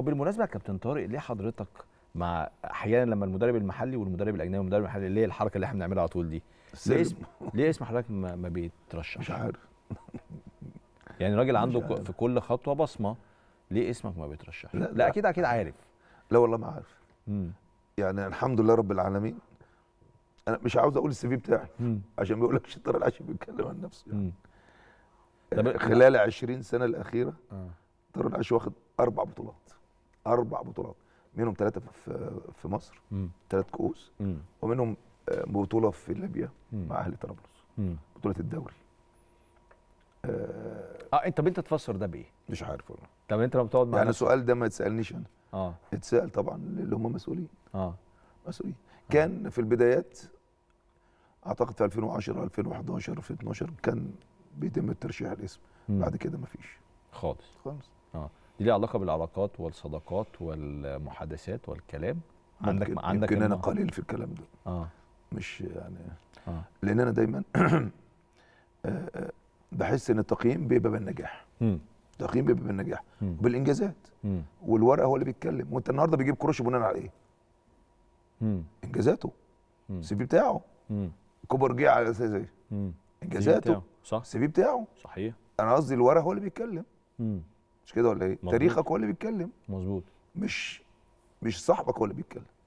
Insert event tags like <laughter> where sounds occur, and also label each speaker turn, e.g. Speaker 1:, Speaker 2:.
Speaker 1: وبالمناسبه كابتن طارق ليه حضرتك مع احيانا لما المدرب المحلي والمدرب الاجنبي والمدرب المحلي اللي هي الحركه اللي احنا بنعملها على طول دي ليه اسم ليه اسم حضرتك ما, ما بيترشحش؟ مش عارف يعني راجل عنده عارف. في كل خطوه بصمه ليه اسمك ما بيترشحش؟ لا, لا اكيد
Speaker 2: اكيد عارف لا والله ما عارف مم. يعني الحمد لله رب العالمين انا مش عاوز اقول السي في بتاعي مم. عشان ما يقولكش طارق العشي بيتكلم عن نفسه يعني. خلال 20 سنه الاخيره آه. طارق العشي واخد اربع بطولات اربع بطولات منهم ثلاثه في في مصر ثلاث كؤوس ومنهم آه، بطوله في ليبيا مع اهلي طرابلس بطوله الدوري
Speaker 1: اه, آه، انت بنت تفسر ده بايه؟ مش عارف والله طب انت لما بتقعد مع يعني
Speaker 2: السؤال ده ما يتسالنيش انا اه اتسال طبعا اللي هم مسؤولين اه مسؤولين آه. كان آه. في البدايات اعتقد في 2010 2011 2012 كان بيتم
Speaker 1: الترشيح الاسم
Speaker 2: بعد كده ما فيش
Speaker 1: خالص خالص اه دي ليها علاقه بالعلاقات والصداقات والمحادثات والكلام عندك ممكن عندك يمكن انا قليل في الكلام ده اه
Speaker 2: مش يعني آه. لان انا دايما <clears throat> آه، آه، بحس ان التقييم بيبقى بالنجاح امم التقييم بيبقى بالنجاح وبالانجازات والورقه هو اللي بيتكلم وانت النهارده بيجيب كروش بناء على ايه؟ امم انجازاته السي في بتاعه كوبر جه على اساس ايه؟ امم انجازاته صح السي في بتاعه صحيح انا قصدي الورقه هو اللي بيتكلم امم مش كده ولا ايه؟ تاريخك هو اللي بيتكلم مظبوط مش مش صاحبك هو اللي بيتكلم